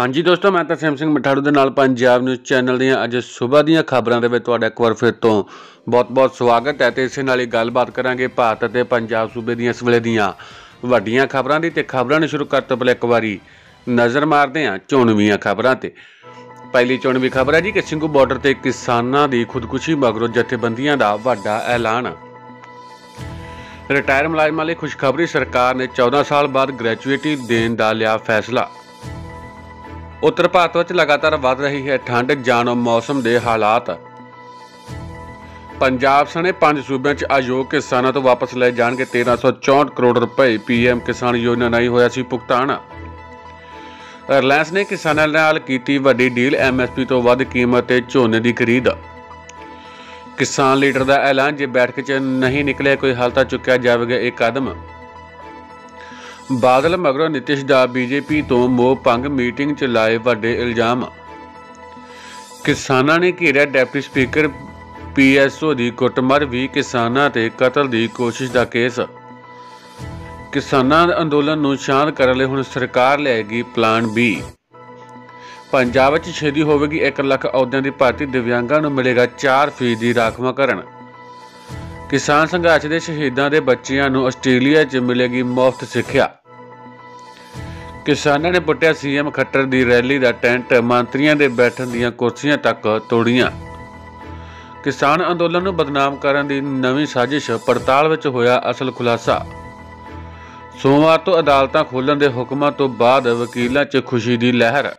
ਹਾਂਜੀ ਦੋਸਤੋ ਮੈਂ ਤਾਂ ਸੈਮਸੰਗ ਮਠਾੜੂ ਦੇ ਨਾਲ ਪੰਜਾਬ ਨਿਊਜ਼ ਚੈਨਲ ਦੀਆਂ ਅੱਜ ਸਵੇਰ ਦੀਆਂ ਖਬਰਾਂ ਦੇ ਵਿੱਚ ਤੁਹਾਡਾ ਇੱਕ ਵਾਰ ਫਿਰ ਤੋਂ ਬਹੁਤ-ਬਹੁਤ ਸਵਾਗਤ ਹੈ ਤੇ ਇਸੇ ਨਾਲ ਹੀ ਗੱਲਬਾਤ ਕਰਾਂਗੇ ਭਾਰਤ ਅਤੇ ਪੰਜਾਬ ਸੂਬੇ ਦੀਆਂ ਇਸ ਵੇਲੇ ਦੀਆਂ ਵੱਡੀਆਂ ਖਬਰਾਂ ਦੀ ਤੇ ਖਬਰਾਂ ਨੂੰ ਸ਼ੁਰੂ ਕਰਤੋਂ ਤੋਂ ਪਹਿਲਾਂ ਇੱਕ ਵਾਰੀ ਨਜ਼ਰ ਮਾਰਦੇ ਹਾਂ ਚੋਣਵੀਆਂ ਖਬਰਾਂ ਤੇ ਪਹਿਲੀ ਚੋਣਵੀ ਖਬਰ ਹੈ ਜੀ ਕਿ ਸਿੰਘੂ ਬਾਰਡਰ ਤੇ ਕਿਸਾਨਾਂ ਦੀ ਖੁਦਕੁਸ਼ੀ ਮਗਰੋਂ ਜਥੇਬੰਦੀਆਂ ਦਾ ਵੱਡਾ ਐਲਾਨ ਰਿਟਾਇਰ ਮੁਲਾਜ਼ਮਾਂ ਲਈ ਖੁਸ਼ਖਬਰੀ ਸਰਕਾਰ ਨੇ 14 ਸਾਲ ਬਾਅਦ ਗ੍ਰੈਜੂਏਟੀ ਦੇਣ ਦਾ ਲਿਆ ਫੈਸਲਾ ਉੱਤਰ ਭਾਰਤ ਵਿੱਚ ਲਗਾਤਾਰ ਵੱਧ ਰਹੀ ਹੈ ਠੰਡ ਜਾਨੋ ਮੌਸਮ ਦੇ ਹਾਲਾਤ ਪੰਜਾਬ ਸਣੇ ਪੰਜ ਸੂਬਿਆਂ 'ਚ ਆਯੋਗ ਕਿਸਾਨਾਂ ਤੋਂ ਵਾਪਸ ਲੈ ਜਾਣਗੇ 1364 ਕਰੋੜ ਰੁਪਏ ਪੀਐਮ ਕਿਸਾਨ ਯੋਜਨਾ ਨਹੀਂ ਹੋਇਆ ਸੀ ਭੁਗਤਾਨ ਰਿਲਾਇੰਸ ਨੇ ਕਿਸਾਨਾਂ ਨਾਲ ਕੀਤੀ ਵੱਡੀ ਡੀਲ ਐਮਐਸਪੀ ਤੋਂ ਵੱਧ ਕੀਮਤ ਤੇ ਝੋਨੇ ਦੀ ਖਰੀਦ ਕਿਸਾਨ ਲੀਡਰ ਦਾ ਐਲਾਨ ਜੇ ਬੈਠਕ 'ਚ ਨਹੀਂ ਨਿਕਲੇ ਕੋਈ ਹੱਲ ਤਾਂ ਚੁੱਕਿਆ ਜਾਵੇਗਾ ਇੱਕ ਕਦਮ ਬਾਦਲ ਮਗਰੋਂ ਨਿਤਿਸ਼ ਦਾ ਬੀਜੇਪੀ ਤੋਂ ਮੋਹ ਪੰਗ ਮੀਟਿੰਗ ਚ ਲਾਏ ਵੱਡੇ ਇਲਜ਼ਾਮ ਕਿਸਾਨਾਂ ਨੇ ਘੇਰਿਆ ਡਿਪਟੀ ਸਪੀਕਰ ਪੀਐਸਓ ਦੀ ਕੁੱਟਮਾਰ ਵੀ ਕਿਸਾਨਾਂ ਤੇ ਕਤਲ ਦੀ ਕੋਸ਼ਿਸ਼ ਦਾ ਕੇਸ ਕਿਸਾਨਾਂ ਅੰਦੋਲਨ ਨੂੰ ਸ਼ਾਂਤ ਕਰਨ ਲਈ ਹੁਣ ਸਰਕਾਰ ਲਿਆਏਗੀ ਪਲਾਨ ਬੀ ਪੰਜਾਬ ਵਿੱਚ ਛੇਦੀ ਹੋਵੇਗੀ 1 ਲੱਖ ਅਹੁਦਿਆਂ ਦੀ ਭਰਤੀ ਦਿਵਿਆਂਗਾਂ ਨੂੰ ਮਿਲੇਗਾ 4 ਫੀਸਦੀ ਰਾਖਵਾਂਕਰਨ ਕਿਸਾਨ ਸੰਘਰਸ਼ ਦੇ ਸ਼ਹੀਦਾਂ ਦੇ ਬੱਚਿਆਂ ਨੂੰ ਆਸਟ੍ਰੇਲੀਆ 'ਚ ਮਿਲੇਗੀ ਮੁਫਤ ਸਿੱਖਿਆ ਕਿਸਾਨਾਂ ਨੇ ਪੁੱਟਿਆ ਸੀਐਮ ਖੱਟਰ ਦੀ ਰੈਲੀ ਦਾ ਟੈਂਟ ਮੰਤਰੀਆਂ ਦੇ ਬੈਠਣ ਦੀਆਂ ਕੁਰਸੀਆਂ ਤੱਕ ਤੋੜੀਆਂ ਕਿਸਾਨ ਅੰਦੋਲਨ ਨੂੰ ਬਦਨਾਮ ਕਰਨ ਦੀ ਨਵੀਂ ਸਾਜ਼ਿਸ਼ ਪੜਤਾਲ ਵਿੱਚ ਹੋਇਆ ਅਸਲ ਖੁਲਾਸਾ ਸੋਮਵਾਰ ਤੋਂ ਅਦਾਲਤਾਂ ਖੋਲਣ ਦੇ ਹੁਕਮਾਂ ਤੋਂ ਬਾਅਦ ਵਕੀਲਾਂ 'ਚ ਖੁਸ਼ੀ ਦੀ ਲਹਿਰ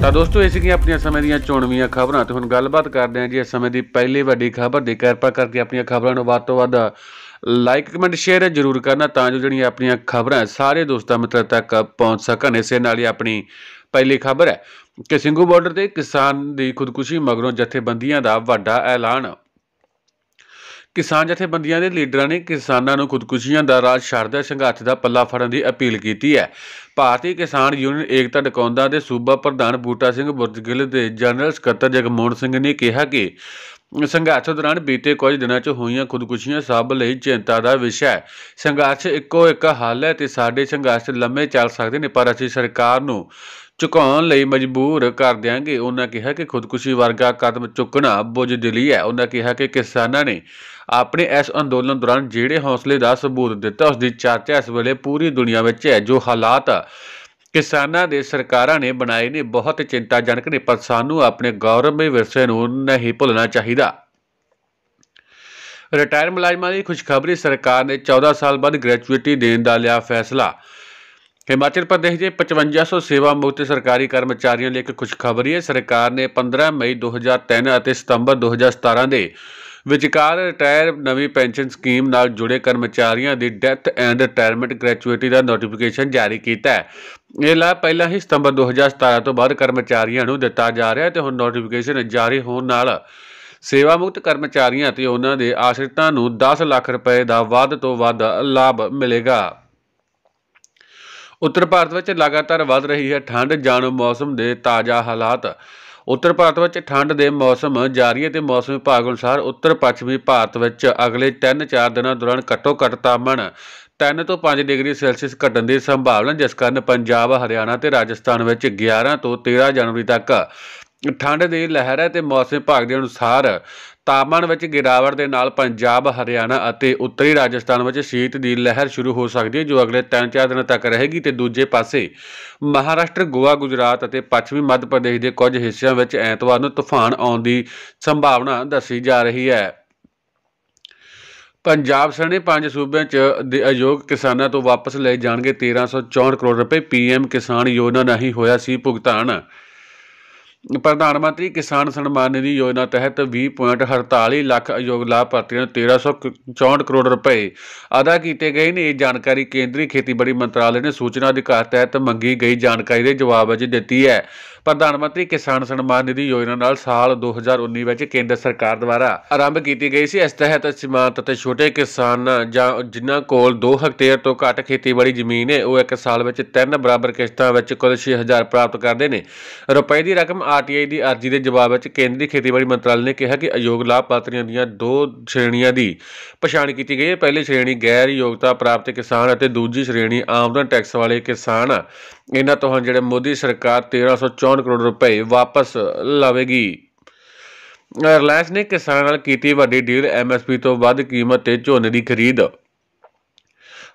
ਤਾਂ ਦੋਸਤੋ ਇਸੇ ਕੀ ਆਪਣੀਆਂ ਸਮੇਂ ਦੀਆਂ ਚੋਣਵੀਆਂ ਖਬਰਾਂ ਤੇ ਹੁਣ ਗੱਲਬਾਤ ਕਰਦੇ ਹਾਂ ਜੀ ਇਸ ਸਮੇਂ ਦੀ ਪਹਿਲੀ ਵੱਡੀ ਖਬਰ ਦੀ ਕਿਰਪਾ ਕਰਕੇ ਆਪਣੀਆਂ ਖਬਰਾਂ ਨੂੰ ਵੱਧ ਤੋਂ ਵੱਧ ਲਾਈਕ ਕਮੈਂਟ ਸ਼ੇਅਰ ਜ਼ਰੂਰ ਕਰਨਾ ਤਾਂ ਜੋ ਜਿਹੜੀਆਂ ਆਪਣੀਆਂ ਖਬਰਾਂ ਸਾਰੇ ਦੋਸਤਾਂ ਮਿੱਤਰਾਂ ਤੱਕ ਪਹੁੰਚ ਸਕਣ ਇਸੇ ਨਾਲ ਹੀ ਆਪਣੀ ਪਹਿਲੀ ਖਬਰ ਹੈ ਕਿ ਸਿੰਘੂ ਬਾਰਡਰ ਤੇ ਕਿਸਾਨ ਦੀ ਖੁਦਕੁਸ਼ੀ ਮਗਰੋਂ ਜਥੇਬੰਦੀਆਂ ਦਾ ਵੱਡਾ ਐਲਾਨ ਕਿਸਾਨ ਜਥੇਬੰਦੀਆਂ ਦੇ ਲੀਡਰਾਂ ਨੇ ਕਿਸਾਨਾਂ ਨੂੰ ਖੁਦਕੁਸ਼ੀਆਂ ਦਾ ਰਾਜ ਛੱਡਦਿਆਂ ਸੰਘਰਸ਼ ਦਾ ਪੱਲਾ ਫੜਨ ਦੀ ਅਪੀਲ ਕੀਤੀ ਹੈ ਭਾਰਤੀ ਕਿਸਾਨ ਯੂਨੀਅਨ ਏਕਤਾ ਡਕੌਂਦਾ ਦੇ ਸੂਬਾ ਪ੍ਰਧਾਨ ਬੂਟਾ ਸਿੰਘ ਬੁਰਜਗਿੱਲ ਦੇ ਜਨਰਲ ਸਕੱਤਰ ਜਗਮੋਹਨ ਸਿੰਘ ਨੇ ਕਿਹਾ ਕਿ ਸੰਘਰਸ਼ ਦੌਰਾਨ ਬੀਤੇ ਕੁਝ ਦਿਨਾਂ 'ਚ ਹੋਈਆਂ ਖੁਦਕੁਸ਼ੀਆਂ ਸਭ ਲਈ ਚਿੰਤਾ ਦਾ ਵਿਸ਼ਾ ਹੈ ਸੰਘਰਸ਼ ਇੱਕੋ ਇੱਕ ਹੱਲ ਹੈ ਤੇ ਸਾਡੇ ਸੰਘਰਸ਼ ਲੰਮੇ ਚੱਲ ਸਕਦੇ ਨੇ ਪਰ ਅਸੀਂ ਸਰਕਾਰ ਨੂੰ ਚੁਕਾਉਣ ਲਈ ਮਜਬੂਰ ਕਰ ਦਿਆਂਗੇ ਉਹਨਾਂ ਕਿਹਾ ਕਿ ਖੁਦਕੁਸ਼ੀ ਵਰਗਾ ਕਦਮ ਚੁੱਕਣਾ ਬੁਝਦਿਲੀ ਹੈ ਉਹਨਾਂ ਕਿਹਾ ਕਿ ਕਿਸਾਨਾਂ ਨੇ ਆਪਣੇ ਇਸ ਅੰਦੋਲਨ ਦੌਰਾਨ ਜਿਹੜੇ ਹੌਸਲੇ ਦਾ ਸਬੂਤ ਦਿੱਤਾ ਉਸ ਦੀ ਚਰਚਾ ਇਸ ਵੇਲੇ ਪੂਰੀ ਦੁਨੀਆ ਵਿੱਚ ਹੈ ਜੋ ਹਾਲਾਤ ਕਿਸਾਨਾਂ ਦੇ ਸਰਕਾਰਾਂ ਨੇ ਬਣਾਏ ਨੇ ਬਹੁਤ ਚਿੰਤਾਜਨਕ ਨੇ ਪਰ ਸਾਨੂੰ ਆਪਣੇ ਗੌਰਵਮਈ ਵਿਰਸੇ ਨੂੰ ਨਹੀਂ ਭੁੱਲਣਾ ਚਾਹੀਦਾ ਰਿਟਾਇਰ ਮੁਲਾਜ਼ਮਾਂ ਦੀ ਖੁਸ਼ਖਬਰੀ ਸਰਕਾਰ ਨੇ 14 ਸਾਲ ਬਾਅਦ ਗ੍ਰੈਜੂਏਟੀ ਦੇਣ ਦਾ ਲਿਆ ਫੈਸਲਾ ਹਿਮਾਚਲ ਪ੍ਰਦੇਸ਼ ਦੇ 5500 ਸੇਵਾ ਮੁਕਤ ਸਰਕਾਰੀ ਕਰਮਚਾਰੀਆਂ ਲਈ ਇੱਕ ਖੁਸ਼ਖਬਰੀ ਹੈ ਸਰਕਾਰ ਨੇ 15 ਮਈ 2003 ਅਤੇ ਸਤੰਬਰ 2017 ਦੇ ਵਿਚਕਾਰ ਰਿਟਾਇਰ ਨਵੀਂ ਪੈਨਸ਼ਨ ਸਕੀਮ ਨਾਲ ਜੁੜੇ ਕਰਮਚਾਰੀਆਂ ਦੀ ਡੈਥ ਐਂਡ ਰਿਟਾਇਰਮੈਂਟ ਗ੍ਰੈਚੁਇਟੀ ਦਾ ਨੋਟੀਫਿਕੇਸ਼ਨ ਜਾਰੀ ਕੀਤਾ ਹੈ ਇਹ ਲਾ ਪਹਿਲਾ ਹੀ ਸਤੰਬਰ 2017 ਤੋਂ ਬਾਅਦ ਕਰਮਚਾਰੀਆਂ ਨੂੰ ਦਿੱਤਾ ਜਾ ਰਿਹਾ ਹੈ ਤੇ ਹੁਣ ਨੋਟੀਫਿਕੇਸ਼ਨ ਜਾਰੀ ਹੋਣ ਨਾਲ ਸੇਵਾ ਮੁਕਤ ਕਰਮਚਾਰੀਆਂ ਅਤੇ ਉਹਨਾਂ ਦੇ ਆਸ਼ਰਿਤਾਂ ਨੂੰ 10 ਲੱਖ ਰੁਪਏ ਦਾ ਵੱਧ ਤੋਂ ਵੱਧ ਲਾਭ ਮਿਲੇਗਾ ਉੱਤਰ ਭਾਰਤ ਵਿੱਚ ਲਗਾਤਾਰ ਵੱਧ ਰਹੀ ਹੈ ਠੰਡ ਜਾਣੋ ਮੌਸਮ ਦੇ ਤਾਜ਼ਾ ਹਾਲਾਤ ਉੱਤਰ ਭਾਰਤ ਵਿੱਚ ਠੰਡ ਦੇ ਮੌਸਮ ਜਾਰੀ ਹੈ ਤੇ ਮੌਸਮ ਵਿਭਾਗ ਅਨੁਸਾਰ ਉੱਤਰ ਪੱਛਮੀ ਭਾਰਤ ਵਿੱਚ ਅਗਲੇ 3-4 ਦਿਨਾਂ ਦੌਰਾਨ ਘੱਟੋ-ਘੱਟ ਤਾਪਮਾਨ 3 ਤੋਂ 5 ਡਿਗਰੀ ਸੈਲਸੀਅਸ ਘਟਣ ਦੀ ਸੰਭਾਵਨਾ ਜਿਸ ਕਾਰਨ ਪੰਜਾਬ ਹਰਿਆਣਾ ਤੇ ਰਾਜਸਥਾਨ ਵਿੱਚ 11 ਤੋਂ 13 ਜਨਵਰੀ ਤੱਕ ਠੰਡ ਦੀ ਲਹਿਰ ਹੈ ਤੇ ਮੌਸਮ ਵਿਭਾਗ ਦੇ ਅਨੁਸਾਰ ਤਾਪਮਾਨ ਵਿੱਚ ਗਿਰਾਵਟ ਦੇ ਨਾਲ ਪੰਜਾਬ ਹਰਿਆਣਾ ਅਤੇ ਉੱਤਰੀ ਰਾਜਸਥਾਨ ਵਿੱਚ ਸ਼ੀਤ ਦੀ ਲਹਿਰ ਸ਼ੁਰੂ ਹੋ ਸਕਦੀ ਹੈ ਜੋ ਅਗਲੇ 3-4 ਦਿਨ ਤੱਕ ਰਹੇਗੀ ਤੇ ਦੂਜੇ ਪਾਸੇ ਮਹਾਰਾਸ਼ਟਰ ਗੋਆ ਗੁਜਰਾਤ ਅਤੇ ਪੱਛਮੀ ਮੱਧ ਪ੍ਰਦੇਸ਼ ਦੇ ਕੁਝ ਹਿੱਸਿਆਂ ਵਿੱਚ ਐਤਵਾਰ ਨੂੰ ਤੂਫਾਨ ਆਉਣ ਦੀ ਸੰਭਾਵਨਾ ਦੱਸੀ ਜਾ ਰਹੀ ਹੈ ਪੰਜਾਬ ਸਣੇ ਪੰਜ ਸੂਬਿਆਂ 'ਚ ਦੇ ਅਯੋਗ ਕਿਸਾਨਾਂ ਤੋਂ ਵਾਪਸ ਲਏ ਜਾਣਗੇ 1364 ਕਰੋੜ ਰੁਪਏ ਪੀਐਮ ਕਿਸਾਨ ਯੋਜਨਾ ਨਹੀਂ ਹੋਇਆ ਸੀ ਭੁਗਤਾਨ ਪ੍ਰਧਾਨ ਮੰਤਰੀ ਕਿਸਾਨ ਸਨਮਾਨ ਨਿਧੀ ਯੋਜਨਾ ਤਹਿਤ 20.48 ਲੱਖ ਅਯੋਗ ਲਾਭਪਾਤਰੀਆਂ ਨੂੰ 1364 ਕਰੋੜ ਰੁਪਏ ਅਦਾ ਕੀਤੇ ਗਏ ਨੇ ਇਹ ਜਾਣਕਾਰੀ ਕੇਂਦਰੀ ਖੇਤੀਬਾੜੀ ਮੰਤਰਾਲੇ ਨੇ ਸੂਚਨਾ ਅਧਿਕਾਰ ਤਹਿਤ ਮੰਗੀ ਗਈ ਜਾਣਕਾਰੀ ਦੇ ਜਵਾਬ ਵਿੱਚ ਦਿੱਤੀ ਹੈ ਪ੍ਰਧਾਨ ਮੰਤਰੀ ਕਿਸਾਨ ਸਨਮਾਨ ਨਿਧੀ ਯੋਜਨਾ ਨਾਲ ਸਾਲ 2019 ਵਿੱਚ ਕੇਂਦਰ ਸਰਕਾਰ ਦੁਆਰਾ ਆਰੰਭ ਕੀਤੀ ਗਈ ਸੀ ਇਸ ਤਹਿਤ ਸੀਮਾਂਤ ਅਤੇ ਛੋਟੇ ਕਿਸਾਨ ਜਾਂ ਜਿਨ੍ਹਾਂ ਕੋਲ 2 ਹੈਕਟੇਅਰ ਤੋਂ ਘੱਟ ਖੇਤੀਬਾੜੀ ਜ਼ਮੀਨ ਹੈ ਉਹ ਇੱਕ ਸਾਲ ਵਿੱਚ ਤਿੰਨ ਬਰਾਬਰ ਕਿਸ਼ਤਾਂ ਵਿੱਚ ਕੁੱਲ 6000 ਪ੍ਰਾਪਤ ਕਰਦੇ ਨੇ ਰੁਪਏ ਦੀ ਰਕਮ ਆਰਟੀਆਈ ਦੀ ਅਰਜ਼ੀ ਦੇ ਜਵਾਬ ਵਿੱਚ ਕੇਂਦਰੀ ਖੇਤੀਬਾੜੀ ਮੰਤਰਾਲੇ ਨੇ ਕਿਹਾ ਕਿ ਅਯੋਗ ਲਾਭਪਾਤਰੀਆਂ ਦੀਆਂ ਦੋ ਸ਼੍ਰੇਣੀਆਂ ਦੀ ਪਛਾਣ ਕੀਤੀ ਗਈ ਹੈ ਪਹਿਲੀ ਸ਼੍ਰੇਣੀ ਗੈਰ ਯੋਗਤਾ ਪ੍ਰਾਪਤ ਕਿਸਾਨ ਅਤੇ ਦੂਜੀ ਸ਼੍ਰੇਣੀ ਆਮਦਨ ਟੈਕਸ ਵਾਲੇ ਕਿਸਾਨ ਇਹਨਾਂ ਤੋਂ ਹੁਣ ਜਿਹੜੇ ਮੋਦੀ ਸਰਕਾਰ 1364 ਕਰੋੜ ਰੁਪਏ ਵਾਪਸ ਲਾਵੇਗੀ ਰਿਲਾਇੰਸ ਨੇ ਕਿਸਾਨਾਂ ਨਾਲ ਕੀਤੀ ਵੱਡੀ ਡੀਲ ਐਮਐਸਪੀ ਤੋਂ ਵੱਧ ਕੀਮਤ ਤੇ ਝੋਨੇ ਦੀ ਖਰੀਦ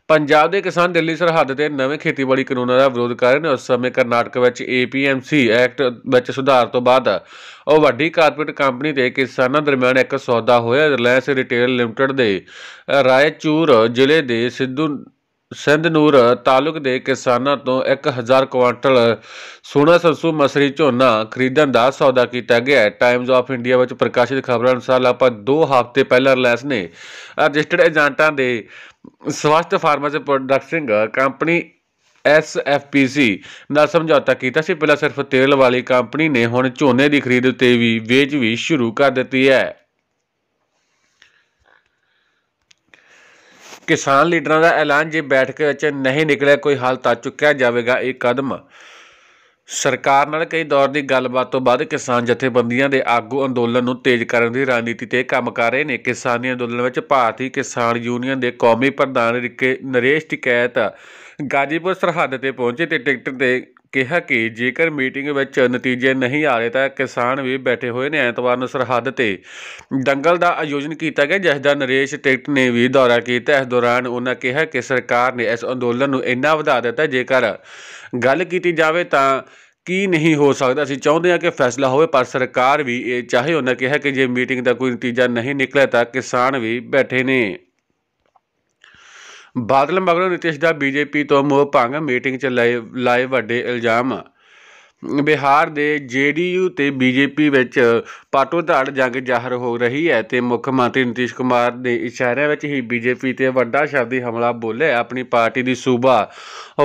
ਪੰਜਾਬ ਦੇ ਕਿਸਾਨ ਦਿੱਲੀ ਸਰਹੱਦ ਤੇ ਨਵੇਂ ਖੇਤੀਬਾੜੀ ਕਾਨੂੰਨਾਂ ਦਾ ਵਿਰੋਧ ਕਰ ਰਹੇ ਨੇ ਉਸ ਸਮੇਂ ਕਰਨਾਟਕ ਵਿੱਚ ਏਪੀਐਮਸੀ ਐਕਟ ਵਿੱਚ ਸੁਧਾਰ ਤੋਂ ਬਾਅਦ ਉਹ ਵੱਡੀ ਕਾਰਪੋਰੇਟ ਕੰਪਨੀ ਤੇ ਕਿਸਾਨਾਂ ਦਰਮਿਆਨ ਇੱਕ ਸੌਦਾ ਹੋਇਆ ਰਿਲਾਇੰਸ ਰਿਟੇਲ ਲਿਮਟਿਡ ਦੇ ਰਾਏਚੂਰ ਜ਼ਿਲ੍ਹੇ ਦੇ ਸਿੱਧੂ ਸਿੰਧਨੂਰ ਤਾਲੁਕ ਦੇ ਕਿਸਾਨਾਂ ਤੋਂ 1000 ਕੁਇੰਟਲ ਸੋਨਾ ਸਰਸੂ ਮਸਰੀ ਝੋਨਾ ਖਰੀਦਣ ਦਾ ਸੌਦਾ ਕੀਤਾ ਗਿਆ ਹੈ ਟਾਈਮਜ਼ ਆਫ ਇੰਡੀਆ ਵਿੱਚ ਪ੍ਰਕਾਸ਼ਿਤ ਖਬਰਾਂ ਅਨੁਸਾਰ ਲਗਭਗ 2 ਹਫ਼ਤੇ ਪਹਿਲਾਂ ਰਿਲਾਇਸ ਨੇ ਰਜਿਸਟਰਡ ਏਜੰਟਾਂ ਦੇ ਸਵਸਥ ਫਾਰਮਾਸੀ ਪ੍ਰੋਡਕਟਿੰਗ ਕੰਪਨੀ ਐਸਐਫਪੀਸੀ ਨਾਲ ਸਮਝੌਤਾ ਕੀਤਾ ਸੀ ਪਹਿਲਾਂ ਸਿਰਫ ਤੇਲ ਵਾਲੀ ਕੰਪਨੀ ਨੇ ਹੁਣ ਝੋਨੇ ਦੀ ਖਰੀਦ ਉਤੇ ਵੀ ਵੇਚ ਵੀ ਸ਼ੁਰੂ ਕਰ ਦਿੱਤੀ ਹੈ ਕਿਸਾਨ ਲੀਡਰਾਂ ਦਾ ਐਲਾਨ ਜੇ ਬੈਠਕ ਵਿੱਚ ਨਹੀਂ ਨਿਕਲਿਆ ਕੋਈ ਹੱਲ ਤਾਂ ਚੁੱਕਿਆ ਜਾਵੇਗਾ ਇਹ ਕਦਮ ਸਰਕਾਰ ਨਾਲ ਕਈ ਦੌਰ ਦੀ ਗੱਲਬਾਤ ਤੋਂ ਬਾਅਦ ਕਿਸਾਨ ਜਥੇਬੰਦੀਆਂ ਦੇ ਆਗੂ ਅੰਦੋਲਨ ਨੂੰ ਤੇਜ਼ ਕਰਨ ਦੀ ਰਣਨੀਤੀ ਤੇ ਕੰਮ ਕਰ ਰਹੇ ਨੇ ਕਿਸਾਨੀ ਅੰਦੋਲਨ ਵਿੱਚ ਭਾਰਤੀ ਕਿਸਾਨ ਯੂਨੀਅਨ ਦੇ ਕੌਮੀ ਪ੍ਰਧਾਨ ਨਰੇਸ਼ ਟਿਕੈਤ ਗਾਜੀਪੁਰ ਸਰਹੱਦ ਤੇ ਪਹੁੰਚੇ ਤੇ ਟਿਕਟ ਤੇ ਕਿਹਾ ਕਿ ਜੇਕਰ ਮੀਟਿੰਗ ਵਿੱਚ ਨਤੀਜੇ ਨਹੀਂ ਆ ਰਹੇ ਤਾਂ ਕਿਸਾਨ ਵੀ ਬੈਠੇ ਹੋਏ ਨੇ ਐਤਵਾਰ ਨੂੰ ਸਰਹੱਦ ਤੇ ਦੰਗਲ ਦਾ ਆਯੋਜਨ ਕੀਤਾ ਗਿਆ ਜਿਸ ਦਾ ਨਰੇਸ਼ ਟਿਕਟ ਨੇ ਵੀ ਦੌਰਾ ਕੀਤਾ ਇਸ ਦੌਰਾਨ ਉਹਨਾਂ ਕਿਹਾ ਕਿ ਸਰਕਾਰ ਨੇ ਇਸ ਅੰਦੋਲਨ ਨੂੰ ਇੰਨਾ ਵਧਾ ਦਿੱਤਾ ਜੇਕਰ ਗੱਲ ਕੀਤੀ ਜਾਵੇ ਤਾਂ ਕੀ ਨਹੀਂ ਹੋ ਸਕਦਾ ਅਸੀਂ ਚਾਹੁੰਦੇ ਹਾਂ ਕਿ ਫੈਸਲਾ ਹੋਵੇ ਪਰ ਸਰਕਾਰ ਵੀ ਇਹ ਚਾਹੇ ਉਹਨਾਂ ਕਿਹਾ ਕਿ ਜੇ ਮੀਟਿੰਗ ਦਾ ਕੋਈ ਨਤੀਜਾ ਨਹੀਂ ਨਿਕਲਿਆ ਤਾਂ ਕਿਸਾਨ ਵੀ ਬੈਠੇ ਨੇ ਬਾਦਲ ਮਗਰੋਂ ਨਿਤਿਸ਼ ਦਾ ਬੀਜੇਪੀ ਤੋਂ ਮੋਹ ਭੰਗ ਮੀਟਿੰਗ 'ਚ ਲਾਏ ਲਾਏ ਵੱਡੇ ਇਲਜ਼ਾਮ ਬਿਹਾਰ ਦੇ ਜੀਡੀਯੂ ਤੇ ਬੀਜੇਪੀ ਵਿੱਚ ਪਾਟੋਧਾੜ ਜੰਗ ਜ਼ਾਹਰ ਹੋ ਰਹੀ ਹੈ ਤੇ ਮੁੱਖ ਮੰਤਰੀ ਨਿਤੀਸ਼ ਕੁਮਾਰ ਦੇ ਇਸ਼ਾਰਿਆਂ ਵਿੱਚ ਹੀ ਬੀਜੇਪੀ ਤੇ ਵੱਡਾ ਸ਼ਬਦੀ ਹਮਲਾ ਬੋਲੇ ਆਪਣੀ ਪਾਰਟੀ ਦੀ ਸੂਬਾ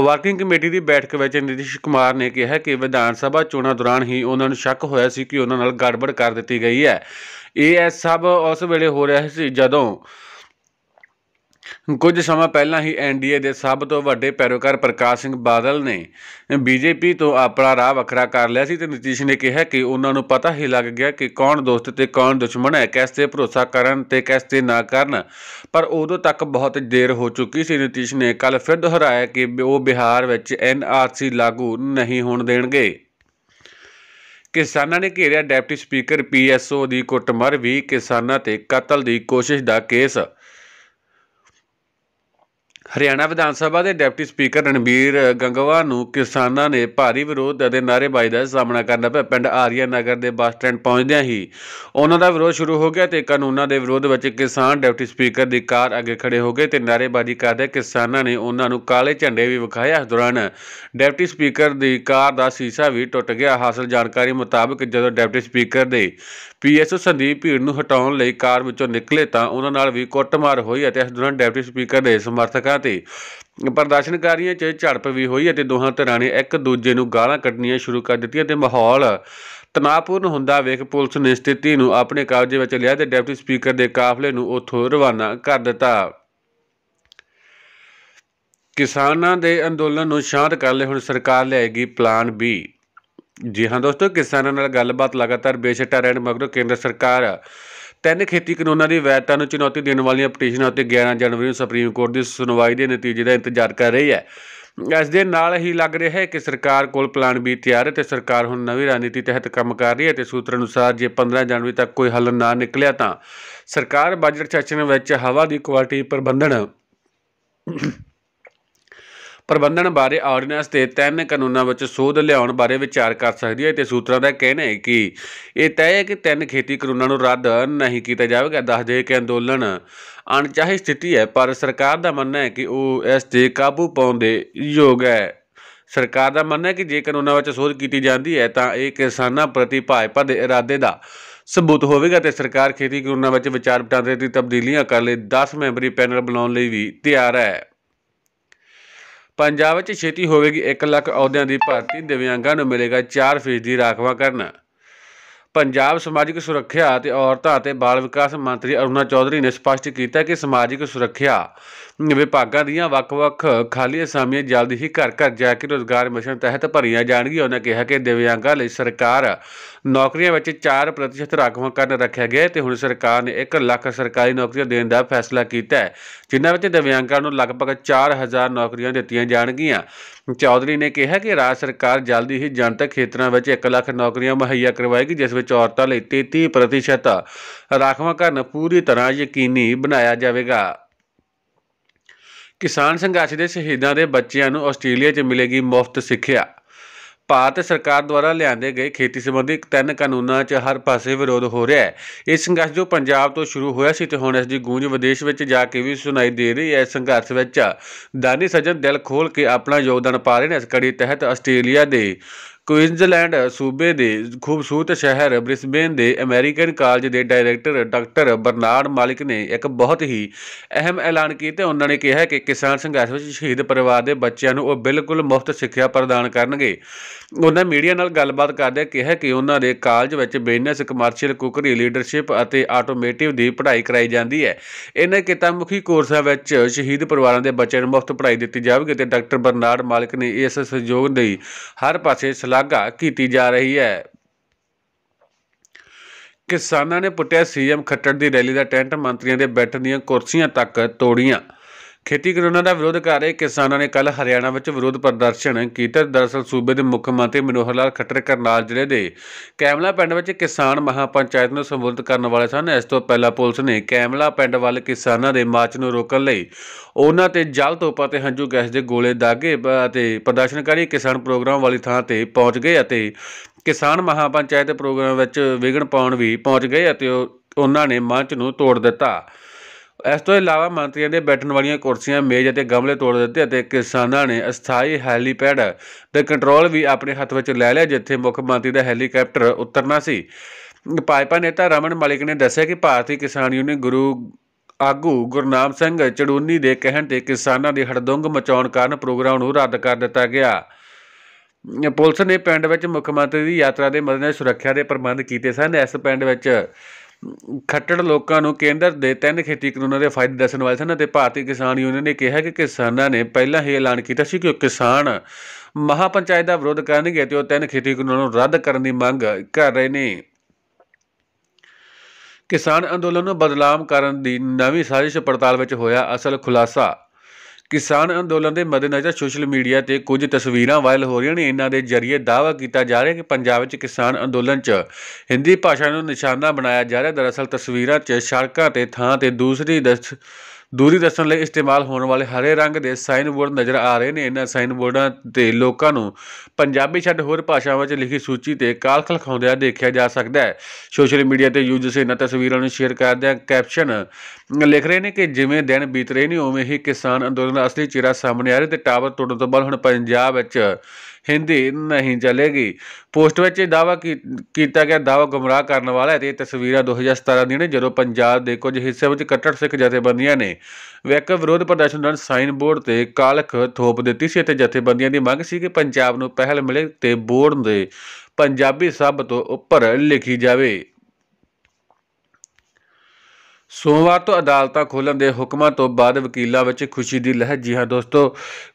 ਵਰਕਿੰਗ ਕਮੇਟੀ ਦੀ ਬੈਠਕ ਵਿੱਚ ਨਿਤੀਸ਼ ਕੁਮਾਰ ਨੇ ਕਿਹਾ ਕਿ ਵਿਧਾਨ ਸਭਾ ਚੋਣਾਂ ਦੌਰਾਨ ਹੀ ਉਹਨਾਂ ਨੂੰ ਸ਼ੱਕ ਹੋਇਆ ਸੀ ਕਿ ਉਹਨਾਂ ਨਾਲ ਗੜਬੜ ਕਰ ਦਿੱਤੀ ਗਈ ਹੈ ਇਹ ਸਭ ਉਸ ਵੇਲੇ ਹੋ ਰਿਹਾ ਸੀ ਜਦੋਂ ਕੁਝ ਸਮਾਂ ਪਹਿਲਾਂ ਹੀ ਐਨਡੀਏ ਦੇ ਸਭ ਤੋਂ ਵੱਡੇ ਪੈਰੋਕਾਰ ਪ੍ਰਕਾਸ਼ ਸਿੰਘ ਬਾਦਲ ਨੇ ਬੀਜੇਪੀ ਤੋਂ ਆਪਣਾ ਰਾਹ ਵੱਖਰਾ ਕਰ ਲਿਆ ਸੀ ਤੇ ਨਤੀਸ਼ ਨੇ ਕਿਹਾ ਕਿ ਉਹਨਾਂ ਨੂੰ ਪਤਾ ਹੀ ਲੱਗ ਗਿਆ ਕਿ ਕੌਣ ਦੋਸਤ ਤੇ ਕੌਣ ਦੁਸ਼ਮਣ ਹੈ ਕਿਸ ਤੇ ਭਰੋਸਾ ਕਰਨ ਤੇ ਕਿਸ ਤੇ ਨਾ ਕਰਨ ਪਰ ਉਦੋਂ ਤੱਕ ਬਹੁਤ ਦੇਰ ਹੋ ਚੁੱਕੀ ਸੀ ਨਤੀਸ਼ ਨੇ ਕੱਲ ਫਿਰ ਦੁਹਰਾਇਆ ਕਿ ਉਹ ਬਿਹਾਰ ਵਿੱਚ ਐਨਆਰਸੀ ਲਾਗੂ ਨਹੀਂ ਹੋਣ ਦੇਣਗੇ ਕਿਸਾਨਾਂ ਨੇ ਘੇਰਿਆ ਡਿਪਟੀ ਸਪੀਕਰ ਪੀਐਸਓ ਦੀ ਕੁੱਟਮਾਰ ਵੀ ਕਿਸਾਨਾਂ ਤੇ ਕਤਲ ਦੀ ਕੋਸ਼ਿਸ਼ ਦਾ ਕੇਸ ਹਰਿਆਣਾ ਵਿਧਾਨ ਸਭਾ ਦੇ ਡਿਪਟੀ ਸਪੀਕਰ ਰਣਬੀਰ ਗੰਗਵਾ ਨੂੰ ਕਿਸਾਨਾਂ ਨੇ ਭਾਰੀ ਵਿਰੋਧ ਅਤੇ ਨਾਰੇਬਾਜ਼ੀ ਦਾ ਸਾਹਮਣਾ ਕਰਨਾ ਪਿਆ ਪਿੰਡ ਆਰੀਆ ਨਗਰ ਦੇ ਬੱਸ ਸਟੈਂਡ ਪਹੁੰਚਦਿਆਂ ਹੀ ਉਹਨਾਂ ਦਾ ਵਿਰੋਧ ਸ਼ੁਰੂ ਹੋ ਗਿਆ ਤੇ ਕਾਨੂੰਨਾਂ ਦੇ ਵਿਰੋਧ ਵਿੱਚ ਕਿਸਾਨ ਡਿਪਟੀ ਸਪੀਕਰ ਦੀ ਕਾਰ ਅੱਗੇ ਖੜੇ ਹੋ ਗਏ ਤੇ ਨਾਰੇਬਾਜ਼ੀ ਕਰਦੇ ਕਿਸਾਨਾਂ ਨੇ ਉਹਨਾਂ ਨੂੰ ਕਾਲੇ ਝੰਡੇ ਵੀ ਵਿਖਾਇਆ ਇਸ ਦੌਰਾਨ ਡਿਪਟੀ ਸਪੀਕਰ ਦੀ ਕਾਰ ਦਾ ਸ਼ੀਸ਼ਾ ਵੀ ਟੁੱਟ ਗਿਆ ਹਾਸਲ ਜਾਣਕਾਰੀ ਮੁਤਾਬਕ ਜਦੋਂ ਡਿਪਟੀ ਸਪੀਕਰ ਦੇ ਪੀਐਸਓ ਸੰਦੀਪ ਭੀੜ ਨੂੰ ਹਟਾਉਣ ਲਈ ਕਾਰ ਵਿੱਚੋਂ ਨਿਕਲੇ ਤਾਂ ਉਹਨਾਂ ਨਾਲ ਵੀ ਕੁੱਟਮਾਰ ਹੋਈ ਅਤੇ ਇਸ ਦੌਰਾਨ ਡਿਪਟੀ ਸਪੀਕਰ ਦੇ ਸਮਰਥਕਾਂ ਤੇ ਪ੍ਰਦਰਸ਼ਨਕਾਰੀਆਂ 'ਚ ਝੜਪ ਵੀ ਹੋਈ ਅਤੇ ਦੋਹਾਂ ਧਿਰਾਂ ਨੇ ਇੱਕ ਦੂਜੇ ਨੂੰ ਗਾਲਾਂ ਕੱਢਣੀਆਂ ਸ਼ੁਰੂ ਕਰ ਦਿੱਤੀਆਂ ਤੇ ਮਾਹੌਲ ਤਣਾਅਪੂਰਨ ਹੁੰਦਾ ਵੇਖ ਪੁਲਿਸ ਨੇ ਸਥਿਤੀ ਨੂੰ ਆਪਣੇ ਕਾਬਜੇ ਵਿੱਚ ਲਿਆ ਤੇ ਡਿਪਟੀ ਸਪੀਕਰ ਦੇ ਕਾਫਲੇ ਨੂੰ ਉੱਥੋਂ ਰਵਾਨਾ ਕਰ ਦਿੱਤਾ ਕਿਸਾਨਾਂ ਦੇ ਅੰਦੋਲਨ ਨੂੰ ਸ਼ਾਂਤ ਕਰਨ ਲਈ ਹੁਣ ਸਰਕਾਰ ਲਿਆਏਗੀ ਪਲਾਨ ਬੀ ਜੀ ਹਾਂ ਦੋਸਤੋ ਕਿਸਾਨਾਂ ਨਾਲ ਗੱਲਬਾਤ ਲਗਾਤਾਰ ਬੇਸ਼ੱਟਾ ਰਹਿਣ ਮਗਰੋਂ ਕੇਂਦਰ ਸਰਕਾਰ ਤਿੰਨ ਖੇਤੀ ਕਾਨੂੰਨਾਂ ਦੀ ਵੈਧਤਾ ਨੂੰ ਚੁਣੌਤੀ ਦੇਣ ਵਾਲੀਆਂ ਪਟੀਸ਼ਨਾਂ ਉੱਤੇ 11 ਜਨਵਰੀ ਨੂੰ ਸੁਪਰੀਮ ਕੋਰਟ ਦੀ ਸੁਣਵਾਈ ਦੇ ਨਤੀਜੇ ਦਾ ਇੰਤਜ਼ਾਰ ਕਰ ਰਹੀ ਹੈ ਇਸ ਦੇ ਨਾਲ ਹੀ ਲੱਗ ਰਿਹਾ ਹੈ ਕਿ ਸਰਕਾਰ ਕੋਲ ਪਲਾਨ ਵੀ ਤਿਆਰ ਹੈ ਤੇ ਸਰਕਾਰ ਹੁਣ ਨਵੀਂ ਰਣਨੀਤੀ ਤਹਿਤ ਕੰਮ ਕਰ ਰਹੀ ਹੈ ਤੇ ਸੂਤਰ ਅਨੁਸਾਰ ਜੇ 15 ਜਨਵਰੀ ਤੱਕ ਕੋਈ ਹੱਲ ਨਾ ਨਿਕਲਿਆ ਤਾਂ ਸਰਕਾਰ ਬਜਟ ਚਰਚਾ ਵਿੱਚ ਹਵਾ ਦੀ ਕੁਆਲਿਟੀ ਪ੍ਰਬੰਧਨ ਪ੍ਰਬੰਧਨ ਬਾਰੇ ਆਰਡੀਨੈਂਸ ਤੇ ਤਿੰਨ ਕਾਨੂੰਨਾਂ ਵਿੱਚ ਸੋਧ ਲਿਆਉਣ ਬਾਰੇ ਵਿਚਾਰ ਕਰ ਸਕਦੀ ਹੈ ਤੇ ਸੂਤਰਾਂ ਦਾ ਕਹਿਣਾ ਹੈ ਕਿ ਇਹ ਤੈਅ ਹੈ ਕਿ ਤਿੰਨ ਖੇਤੀ ਕਾਨੂੰਨਾਂ ਨੂੰ ਰੱਦ ਨਹੀਂ ਕੀਤਾ ਜਾਵੇਗਾ ਦੱਸ ਦੇ ਕਿ ਅੰਦੋਲਨ ਅਣਚਾਹੀ ਸਥਿਤੀ ਹੈ ਪਰ ਸਰਕਾਰ ਦਾ ਮੰਨਣਾ ਹੈ ਕਿ ਉਹ ਇਸ ਤੇ ਕਾਬੂ ਪਾਉਣ ਦੇ ਯੋਗ ਹੈ ਸਰਕਾਰ ਦਾ ਮੰਨਣਾ ਹੈ ਕਿ ਜੇ ਕਾਨੂੰਨਾਂ ਵਿੱਚ ਸੋਧ ਕੀਤੀ ਜਾਂਦੀ ਹੈ ਤਾਂ ਇਹ ਕਿਸਾਨਾਂ ਪ੍ਰਤੀ ਭਾਜਪਾ ਦੇ ਇਰਾਦੇ ਦਾ ਸਬੂਤ ਹੋਵੇਗਾ ਤੇ ਸਰਕਾਰ ਖੇਤੀ ਕਾਨੂੰਨਾਂ ਵਿੱਚ ਵਿਚਾਰ ਵਟਾਂਦਰੇ ਦੀ ਤਬਦੀਲੀਆਂ ਕਰ ਲਈ 10 ਮੈਂਬਰੀ ਪੈਨਲ ਬਣਾਉਣ ਲਈ ਵੀ ਤਿਆਰ ਹੈ ਪੰਜਾਬ ਵਿੱਚ ਛੇਤੀ ਹੋਵੇਗੀ 1 ਲੱਖ ਅਹੁਦਿਆਂ ਦੀ ਭਰਤੀ ਦਿਵਿਆਂਗਾਂ ਨੂੰ ਮਿਲੇਗਾ 4 ਫੀਸਦੀ ਰਾਖਵਾਂਕਰਨ ਪੰਜਾਬ ਸਮਾਜਿਕ ਸੁਰੱਖਿਆ ਤੇ ਔਰਤਾਂ ਅਤੇ ਬਾਲ ਵਿਕਾਸ ਮੰਤਰੀ ਅਰੁਣਾ ਚੌਧਰੀ ਨੇ ਸਪਸ਼ਟ ਕੀਤਾ ਕਿ ਸਮਾਜਿਕ ਸੁਰੱਖਿਆ ਵਿਭਾਗਾਂ ਦੀਆਂ ਵੱਖ-ਵੱਖ ਖਾਲੀ ਅਸਾਮੀਆਂ ਜਲਦ ਹੀ ਘਰ-ਘਰ ਜਾ ਕੇ ਰੋਜ਼ਗਾਰ ਮਿਸ਼ਨ ਤਹਿਤ ਭਰੀਆਂ ਜਾਣਗੀਆਂ ਉਹਨਾਂ ਕਿਹਾ ਕਿ ਦਿਵਿਆਂਗਾਂ ਲਈ ਸਰਕਾਰ ਨੌਕਰੀਆਂ ਵਿੱਚ 4% ਰਾਖਵਾਂ ਕਰਨ ਰੱਖਿਆ ਗਿਆ ਤੇ ਹੁਣ ਸਰਕਾਰ ਨੇ 1 ਲੱਖ ਸਰਕਾਰੀ ਨੌਕਰੀਆਂ ਦੇਣ ਦਾ ਫੈਸਲਾ ਕੀਤਾ ਹੈ ਜਿਨ੍ਹਾਂ ਵਿੱਚ ਦਿਵਿਆਂਗਾਂ ਨੂੰ ਲਗਭਗ 4000 ਨੌਕਰੀਆਂ ਦਿੱਤੀਆਂ ਜਾਣਗੀਆਂ ਚੌਧਰੀ ਨੇ ਕਿਹਾ ਕਿ ਰਾਜ ਸਰਕਾਰ ਜਲਦੀ ਹੀ ਜਨਤਕ ਖੇਤਰਾਂ ਵਿੱਚ 1 ਲੱਖ ਨੌਕਰੀਆਂ ਮੁਹੱਈਆ ਕਰਵਾਏਗੀ ਜਿਸ ਵਿੱਚ ਔਰਤਾਂ ਲਈ 33% ਰਾਖਵਾਂ ਕਰਨ ਪੂਰੀ ਤਰ੍ਹਾਂ ਯਕੀਨੀ ਬਣਾਇਆ ਜਾਵੇਗਾ ਕਿਸਾਨ ਸੰਘਰਸ਼ ਦੇ ਸ਼ਹੀਦਾਂ ਦੇ ਬੱਚਿਆਂ ਨੂੰ ਆਸਟ੍ਰੇਲੀਆ 'ਚ ਮਿਲੇਗੀ ਮੁਫਤ ਸਿੱਖਿਆ ਭਾਰਤ ਸਰਕਾਰ ਦੁਆਰਾ ਲਿਆਂਦੇ ਗਏ ਖੇਤੀ ਸੰਬੰਧੀ ਤਿੰਨ ਕਾਨੂੰਨਾਂ 'ਚ ਹਰ ਪਾਸੇ ਵਿਰੋਧ ਹੋ ਰਿਹਾ ਹੈ ਇਹ ਸੰਘਰਸ਼ ਜੋ ਪੰਜਾਬ ਤੋਂ ਸ਼ੁਰੂ ਹੋਇਆ ਸੀ ਤੇ ਹੁਣ ਇਸ ਦੀ ਗੂੰਜ ਵਿਦੇਸ਼ ਵਿੱਚ ਜਾ ਕੇ ਵੀ ਸੁਣਾਈ ਦੇ ਰਹੀ ਹੈ ਇਸ ਸੰਘਰਸ਼ ਵਿੱਚ ਦਾਨੀ ਸੱਜਣ ਦਿਲ ਖੋਲ ਕੇ ਆਪਣਾ ਯੋਗਦਾਨ ਪਾ ਰਹੇ ਨੇ ਇਸ ਕੜੀ ਤਹਿਤ ਆਸਟ੍ਰੇਲੀਆ ਦੇ ਕੁਇਨਜ਼ਲੈਂਡ ਸੂਬੇ ਦੇ ਖੂਬਸੂਰਤ ਸ਼ਹਿਰ ਬ੍ਰਿਸਬੇਨ ਦੇ ਅਮਰੀਕਨ ਕਾਲਜ ਦੇ ਡਾਇਰੈਕਟਰ ਡਾਕਟਰ ਬਰਨਾਰਡ ਮਾਲਿਕ ਨੇ ਇੱਕ ਬਹੁਤ ਹੀ ਅਹਿਮ ਐਲਾਨ ਕੀਤਾ ਉਹਨਾਂ ਨੇ ਕਿਹਾ ਕਿ ਕਿਸਾਨ ਸੰਘਰਸ਼ ਵਿੱਚ ਸ਼ਹੀਦ ਪਰਿਵਾਰ ਦੇ ਬੱਚਿਆਂ ਨੂੰ ਉਹ ਬਿਲਕੁਲ ਮੁਫਤ ਸਿੱਖਿਆ ਪ੍ਰਦਾਨ ਕਰਨਗੇ ਉਹਨਾਂ ਮੀਡੀਆ ਨਾਲ ਗੱਲਬਾਤ ਕਰਦੇ ਕਿਹਾ ਕਿ ਉਹਨਾਂ ਦੇ ਕਾਲਜ ਵਿੱਚ ਬਿਜ਼ਨਸ ਕਮਰਸ਼ੀਅਲ ਕੁਕਰੀ ਲੀਡਰਸ਼ਿਪ ਅਤੇ ਆਟੋਮੇਟਿਵ ਦੀ ਪੜ੍ਹਾਈ ਕਰਾਈ ਜਾਂਦੀ ਹੈ ਇਹਨਾਂ ਕਿਤਾਮੁਖੀ ਕੋਰਸਾਂ ਵਿੱਚ ਸ਼ਹੀਦ ਪਰਿਵਾਰਾਂ ਦੇ ਬੱਚਿਆਂ ਨੂੰ ਮੁਫਤ ਪੜ੍ਹਾਈ ਦਿੱਤੀ ਜਾਵੇਗੀ ਤੇ ਡਾਕਟਰ ਬਰਨਾਰਡ ਮਾਲਿਕ ਨੇ ਇਸ ਸਹਿਯੋਗ ਲਈ ਹਰ ਪਾਸੇ ਸ਼ਲਾਘਾ ਕੀਤੀ ਜਾ ਰਹੀ ਹੈ ਕਿਸਾਨਾਂ ਨੇ ਪੁੱਟਿਆ ਸੀਐਮ ਖੱਟੜ ਦੀ ਰੈਲੀ ਦਾ ਟੈਂਟ ਮੰਤਰੀਆਂ ਦੇ ਬੈਠਣ ਦੀਆਂ ਕੁਰਸੀਆਂ ਤੱਕ ਤੋੜੀਆਂ ਖੇਤੀ ਕਾਨੂੰਨਾਂ ਦਾ ਵਿਰੋਧ ਕਰ ਰਹੇ ਕਿਸਾਨਾਂ ਨੇ ਕੱਲ ਹਰਿਆਣਾ ਵਿੱਚ ਵਿਰੋਧ ਪ੍ਰਦਰਸ਼ਨ ਕੀਤਾ ਦਰਸਲ ਸੂਬੇ ਦੇ ਮੁੱਖ ਮੰਤਰੀ ਮਨੋਹਰ ਲਾਲ ਖੱਟਰ ਕਰਨਾਲ ਜ਼ਿਲ੍ਹੇ ਦੇ ਕੈਮਲਾ ਪਿੰਡ ਵਿੱਚ ਕਿਸਾਨ ਮਹਾਪੰਚਾਇਤ ਨੂੰ ਸੰਬੋਧਨ ਕਰਨ ਵਾਲੇ ਸਨ ਇਸ ਤੋਂ ਪਹਿਲਾਂ ਪੁਲਿਸ ਨੇ ਕੈਮਲਾ ਪਿੰਡ ਵੱਲ ਕਿਸਾਨਾਂ ਦੇ ਮਾਰਚ ਨੂੰ ਰੋਕਣ ਲਈ ਉਹਨਾਂ ਤੇ ਜਲ ਤੋਪਾ ਤੇ ਹੰਝੂ ਗੈਸ ਦੇ ਗੋਲੇ ਦਾਗੇ ਅਤੇ ਪ੍ਰਦਰਸ਼ਨਕਾਰੀ ਕਿਸਾਨ ਪ੍ਰੋਗਰਾਮ ਵਾਲੀ ਥਾਂ ਤੇ ਪਹੁੰਚ ਗਏ ਅਤੇ ਕਿਸਾਨ ਮਹਾਪੰਚਾਇਤ ਪ੍ਰੋਗਰਾਮ ਵਿੱਚ ਵਿਗਣ ਪਾਉਣ ਵੀ ਪਹੁੰਚ ਗਏ ਅਤੇ ਉਹਨਾਂ ਨੇ ਮੰਚ ਨੂੰ ਤੋੜ ਦਿੱਤਾ ਇਸ ਤੋਂ ਇਲਾਵਾ ਮੰਤਰੀਆਂ ਦੇ ਬੈਠਣ ਵਾਲੀਆਂ ਕੁਰਸੀਆਂ ਮੇਜ਼ ਅਤੇ ਗਮਲੇ ਤੋੜ ਦਿੱਤੇ ਅਤੇ ਕਿਸਾਨਾਂ ਨੇ ਅਸਥਾਈ ਹੈਲੀਪੈਡ ਦਾ ਕੰਟਰੋਲ ਵੀ ਆਪਣੇ ਹੱਥ ਵਿੱਚ ਲੈ ਲਿਆ ਜਿੱਥੇ ਮੁੱਖ ਮੰਤਰੀ ਦਾ ਹੈਲੀਕਾਪਟਰ ਉਤਰਨਾ ਸੀ ਪਾਈਪਾ ਨੇਤਾ ਰਮਨ ਮਲਿਕ ਨੇ ਦੱਸਿਆ ਕਿ ਭਾਰਤੀ ਕਿਸਾਨ ਯੂਨੀਅਨ ਗੁਰੂ ਆਗੂ ਗੁਰਨਾਮ ਸਿੰਘ ਚੜੂਨੀ ਦੇ ਕਹਿਣ ਤੇ ਕਿਸਾਨਾਂ ਦੀ ਹੜਦੰਗ ਮਚਾਉਣ ਕਾਰਨ ਪ੍ਰੋਗਰਾਮ ਨੂੰ ਰੱਦ ਕਰ ਦਿੱਤਾ ਗਿਆ ਪੁਲਿਸ ਨੇ ਪਿੰਡ ਵਿੱਚ ਮੁੱਖ ਮੰਤਰੀ ਦੀ ਯਾਤਰਾ ਦੇ ਮੱਦੇਨਜ਼ਰ ਸੁਰੱਖਿਆ ਦੇ ਪ੍ਰਬੰਧ ਕੀਤੇ ਸਨ ਇਸ ਪਿੰਡ ਵਿੱਚ ਖੱਟੜ ਲੋਕਾਂ ਨੂੰ ਕੇਂਦਰ ਦੇ ਤਿੰਨ ਖੇਤੀ ਕਾਨੂੰਨਾਂ ਦੇ ਫਾਇਦੇ ਦੱਸਣ ਵਾਲੇ ਸਨ ਅਤੇ ਭਾਰਤੀ ਕਿਸਾਨ ਯੂਨੀਅਨ ਨੇ ਕਿਹਾ ਕਿ ਕਿਸਾਨਾਂ ਨੇ ਪਹਿਲਾਂ ਹੀ ਐਲਾਨ ਕੀਤਾ ਸੀ ਕਿ ਉਹ ਕਿਸਾਨ ਮਹਾਪੰਚਾਇਤ ਦਾ ਵਿਰੋਧ ਕਰਨਗੇ ਤੇ ਉਹ ਤਿੰਨ ਖੇਤੀ ਕਾਨੂੰਨਾਂ ਨੂੰ ਰੱਦ ਕਰਨ ਦੀ ਮੰਗ ਕਰ ਰਹੇ ਨੇ ਕਿਸਾਨ ਅੰਦੋਲਨ ਨੂੰ ਬਦਲਾਮ ਕਰਨ ਦੀ ਨਵੀਂ ਸਾਜ਼ਿਸ਼ ਪੜਤਾਲ ਵਿੱਚ ਹੋਇਆ ਅਸਲ ਖੁਲਾਸਾ ਕਿਸਾਨ ਅੰਦੋਲਨ ਦੇ ਮੱਦੇਨਜ਼ਰ ਸੋਸ਼ਲ ਮੀਡੀਆ ਤੇ ਕੁਝ ਤਸਵੀਰਾਂ ਵਾਇਰਲ ਹੋ ਰਹੀਆਂ ਨੇ ਇਹਨਾਂ ਦੇ ਜ਼ਰੀਏ ਦਾਅਵਾ ਕੀਤਾ ਜਾ ਰਿਹਾ ਕਿ ਪੰਜਾਬ ਵਿੱਚ ਕਿਸਾਨ ਅੰਦੋਲਨ 'ਚ ਹਿੰਦੀ ਭਾਸ਼ਾ ਨੂੰ ਨਿਸ਼ਾਨਾ ਬਣਾਇਆ ਜਾ ਰਿਹਾ ਦਰਅਸਲ ਤਸਵੀਰਾਂ 'ਚ ਸੜਕਾਂ ਤੇ ਥਾਂ ਤੇ ਦੂਸਰੀ ਦਸ ਦੂਰੀ ਦੱਸਣ ਲਈ ਇਸਤੇਮਾਲ ਹੋਣ ਵਾਲੇ ਹਰੇ ਰੰਗ ਦੇ ਸਾਈਨ ਬੋਰਡ ਨਜ਼ਰ ਆ ਰਹੇ ਨੇ ਇਹਨਾਂ ਸਾਈਨ ਬੋਰਡਾਂ ਤੇ ਲੋਕਾਂ ਨੂੰ ਪੰਜਾਬੀ ਛੱਡ ਹੋਰ ਭਾਸ਼ਾਵਾਂ ਵਿੱਚ ਲਿਖੀ ਸੂਚੀ ਤੇ ਕਾਲ ਖਲਖਾਉਂਦਿਆਂ ਦੇਖਿਆ ਜਾ ਸਕਦਾ ਹੈ ਸੋਸ਼ਲ ਮੀਡੀਆ ਤੇ ਯੂਜ਼ਰਸ ਇਹਨਾਂ ਤਸਵੀਰਾਂ ਨੂੰ ਸ਼ੇਅਰ ਕਰਦੇ ਆ ਕੈਪਸ਼ਨ ਲਿਖ ਰਹੇ ਨੇ ਕਿ ਜਿਵੇਂ ਦਿਨ ਬੀਤ ਰਹੇ ਨੇ ਉਵੇਂ ਹੀ ਕਿਸਾਨ ਅੰਦੋਲਨ ਦਾ ਅਸਲੀ ਚਿਹਰਾ ਸਾਹਮਣੇ ਆ ਰਿਹਾ ਤੇ ਟਾਵਰ ਟੁੱਟਣ ਤੋਂ ਬਾਅਦ ਹੁਣ ਪੰਜਾਬ ਵਿੱਚ ਹਿੰਦੀ ਨਹੀਂ ਚੱਲੇਗੀ ਪੋਸਟ ਵਿੱਚ ਦਾਵਾ ਕੀਤਾ ਗਿਆ ਦਾਵਾ ਗੁੰਮਰਾਹ ਕਰਨ ਵਾਲਾ ਹੈ ਤੇ ਇਹ ਤਸਵੀਰਾਂ 2017 ਦੀਆਂ ਨੇ ਜਦੋਂ ਪੰਜਾਬ ਦੇ ਕੁਝ ਹਿੱਸੇ ਵਿੱਚ ਕੱਟੜ ਸਿੱਖ ਜਥੇਬੰਦੀਆਂ ਨੇ ਵਿਅਕ ਵਿਰੋਧ ਪ੍ਰਦਰਸ਼ਨ ਦੌਰਾਨ ਸਾਈਨ ਬੋਰਡ ਤੇ ਕਾਲਖ ਥੋਪ ਦਿੱਤੀ ਸੀ ਤੇ ਜਥੇਬੰਦੀਆਂ ਦੀ ਮੰਗ ਸੀ ਕਿ ਪੰਜਾਬ ਨੂੰ ਪਹਿਲ ਮਿਲੇ ਤੇ ਬੋਰਡ ਦੇ ਪੰਜਾਬੀ ਸਭ ਤੋਂ ਉੱਪਰ ਲਿਖੀ ਜਾਵੇ ਸੋਮਵਾਰ ਤੋਂ ਅਦਾਲਤਾਂ ਖੋਲਣ ਦੇ ਹੁਕਮਾਂ ਤੋਂ ਬਾਅਦ ਵਕੀਲਾਂ ਵਿੱਚ ਖੁਸ਼ੀ ਦੀ ਲਹਿਰ ਜੀ ਹਾਂ ਦੋਸਤੋ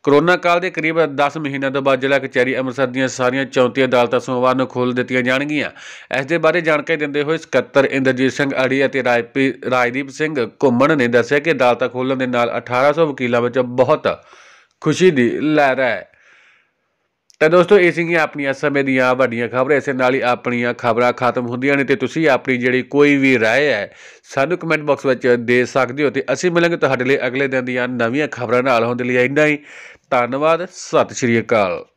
ਕਰੋਨਾ ਕਾਲ ਦੇ ਕਰੀਬ 10 ਮਹੀਨਿਆਂ ਤੋਂ ਬਾਅਦ ਜ਼ਿਲ੍ਹਾ ਕਚਹਿਰੀ ਅੰਮ੍ਰਿਤਸਰ ਦੀਆਂ ਸਾਰੀਆਂ 34 ਅਦਾਲਤਾਂ ਸੋਮਵਾਰ ਨੂੰ ਖੋਲ੍ਹ ਦਿੱਤੀਆਂ ਜਾਣਗੀਆਂ ਇਸ ਦੇ ਬਾਰੇ ਜਾਣਕਾਰੀ ਦਿੰਦੇ ਹੋਏ ਸਕੱਤਰ ਇੰਦਰਜੀਤ ਸਿੰਘ ਅੜੀ ਅਤੇ ਰਾਜਦੀਪ ਸਿੰਘ ਘੁੰਮਣ ਨੇ ਦੱਸਿਆ ਕਿ ਅਦਾਲਤਾਂ ਖੋਲਣ ਦੇ ਨਾਲ 1800 ਵਕੀਲਾਂ ਵਿੱਚ ਬਹੁਤ ਖੁਸ਼ੀ ਦੀ ਲਹਿਰ ਹੈ ਤਾਂ ਦੋਸਤੋ ਇਹ ਸੀਗੀਆਂ ਆਪਣੀਆਂ ਸਮੇਂ ਦੀਆਂ ਵੱਡੀਆਂ ਖਬਰਾਂ ਇਸੇ ਨਾਲ ਹੀ ਆਪਣੀਆਂ ਖਬਰਾਂ ਖਤਮ ਹੁੰਦੀਆਂ ਨੇ ਤੇ ਤੁਸੀਂ ਆਪਣੀ ਜਿਹੜੀ ਕੋਈ ਵੀ رائے ਹੈ ਸਾਨੂੰ ਕਮੈਂਟ ਬਾਕਸ ਵਿੱਚ ਦੇ ਸਕਦੇ ਹੋ ਤੇ ਅਸੀਂ ਮਿਲਾਂਗੇ ਤੁਹਾਡੇ ਲਈ ਅਗਲੇ ਦਿਨ ਦੀਆਂ ਨਵੀਆਂ ਖਬਰਾਂ ਨਾਲ ਹੁੰਦੇ ਲਈ ਇੰਨਾ ਹੀ ਧੰਨਵਾਦ ਸਤਿ ਸ਼੍ਰੀ ਅਕਾਲ